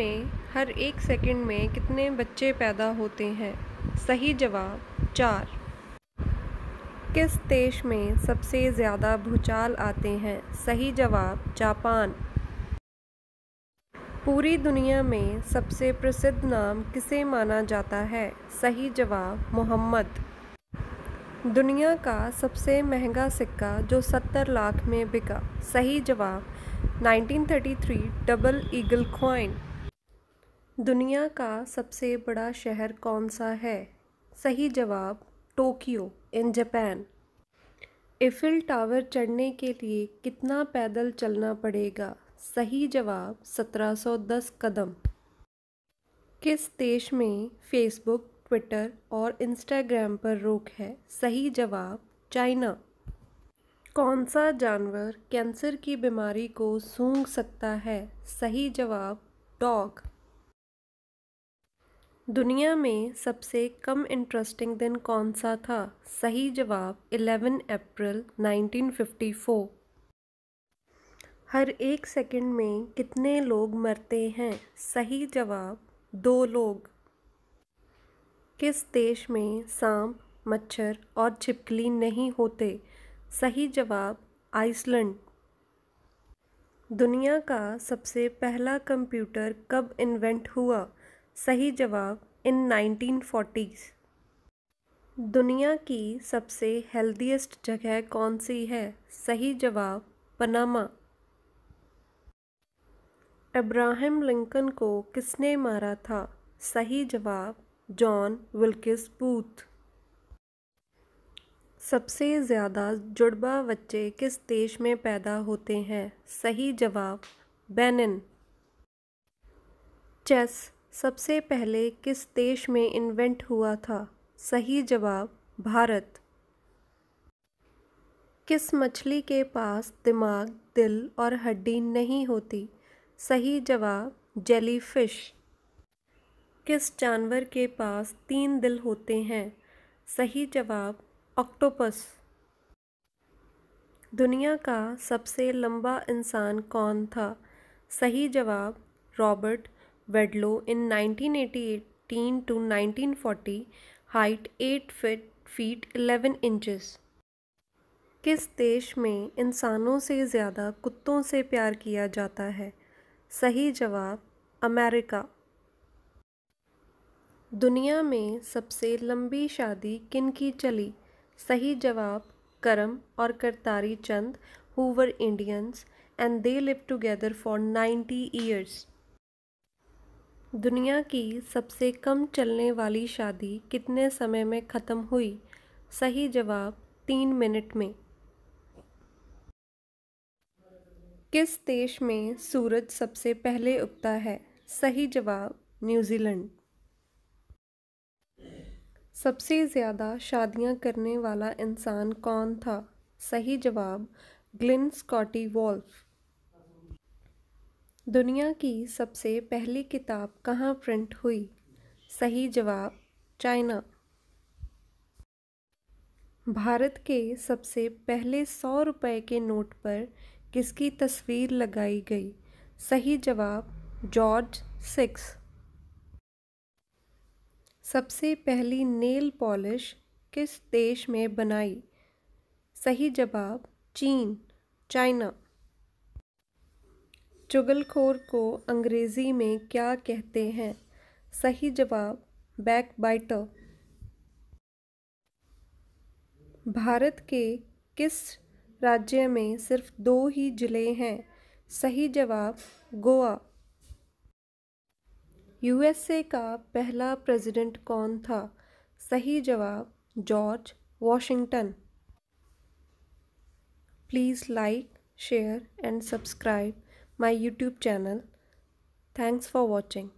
में हर एक सेकंड में कितने बच्चे पैदा होते हैं सही जवाब चार किस देश में सबसे ज़्यादा भूचाल आते हैं सही जवाब जापान पूरी दुनिया में सबसे प्रसिद्ध नाम किसे माना जाता है सही जवाब मोहम्मद दुनिया का सबसे महंगा सिक्का जो सत्तर लाख में बिका सही जवाब 1933 डबल ईगल क्वाइंट दुनिया का सबसे बड़ा शहर कौन सा है सही जवाब Tokyo in Japan Eiffel tower चढ़ने के लिए कितना पैदल चलना पड़ेगा सही जवाब 1710 कदम किस देश में फेसबुक ट्विटर और इंस्टाग्राम पर रोक है सही जवाब चाइना कौन सा जानवर कैंसर की बीमारी को सूंघ सकता है सही जवाब डॉग दुनिया में सबसे कम इंटरेस्टिंग दिन कौन सा था सही जवाब 11 अप्रैल 1954 हर एक सेकंड में कितने लोग मरते हैं सही जवाब दो लोग किस देश में सांप मच्छर और छिपकली नहीं होते सही जवाब आइसलैंड दुनिया का सबसे पहला कंप्यूटर कब इन्वेंट हुआ सही जवाब इन 1940s दुनिया की सबसे हेल्दीएस्ट जगह कौन सी है सही जवाब पनामा अब्राहम लिंकन को किसने मारा था सही जवाब जॉन विल्किस बूथ सबसे ज़्यादा जुड़बा बच्चे किस देश में पैदा होते हैं सही जवाब बेनिन चेस सबसे पहले किस देश में इन्वेंट हुआ था सही जवाब भारत किस मछली के पास दिमाग दिल और हड्डी नहीं होती सही जवाब जेलीफिश किस जानवर के पास तीन दिल होते हैं सही जवाब ऑक्टोपस दुनिया का सबसे लंबा इंसान कौन था सही जवाब Robert eighty eighteen 1918 nineteen 1940, height eight fit feet eleven inches किस देश में इंसानों से ज़्यादा कुत्तों से प्यार किया जाता है सही जवाब अमेरिका दुनिया में सबसे लंबी शादी किन की चली सही जवाब करम और Kartari Chand who were Indians and they live together for ninety years दुनिया की सबसे कम चलने वाली शादी कितने समय में ख़त्म हुई सही जवाब तीन मिनट में किस देश में सूरज सबसे पहले उगता है सही जवाब न्यूजीलैंड सबसे ज़्यादा शादियां करने वाला इंसान कौन था सही जवाब ग्लिन स्कॉटी वॉल्फ दुनिया की सबसे पहली किताब कहाँ प्रिंट हुई सही जवाब चाइना भारत के सबसे पहले सौ रुपये के नोट पर किसकी तस्वीर लगाई गई सही जवाब जॉर्ज सिक्स सबसे पहली नेल पॉलिश किस देश में बनाई सही जवाब चीन चाइना चुगलखोर को अंग्रेज़ी में क्या कहते हैं सही जवाब बैक बाइट भारत के किस राज्य में सिर्फ दो ही ज़िले हैं सही जवाब गोवा यूएसए का पहला प्रेसिडेंट कौन था सही जवाब George Washington please like share and subscribe my YouTube channel. Thanks for watching.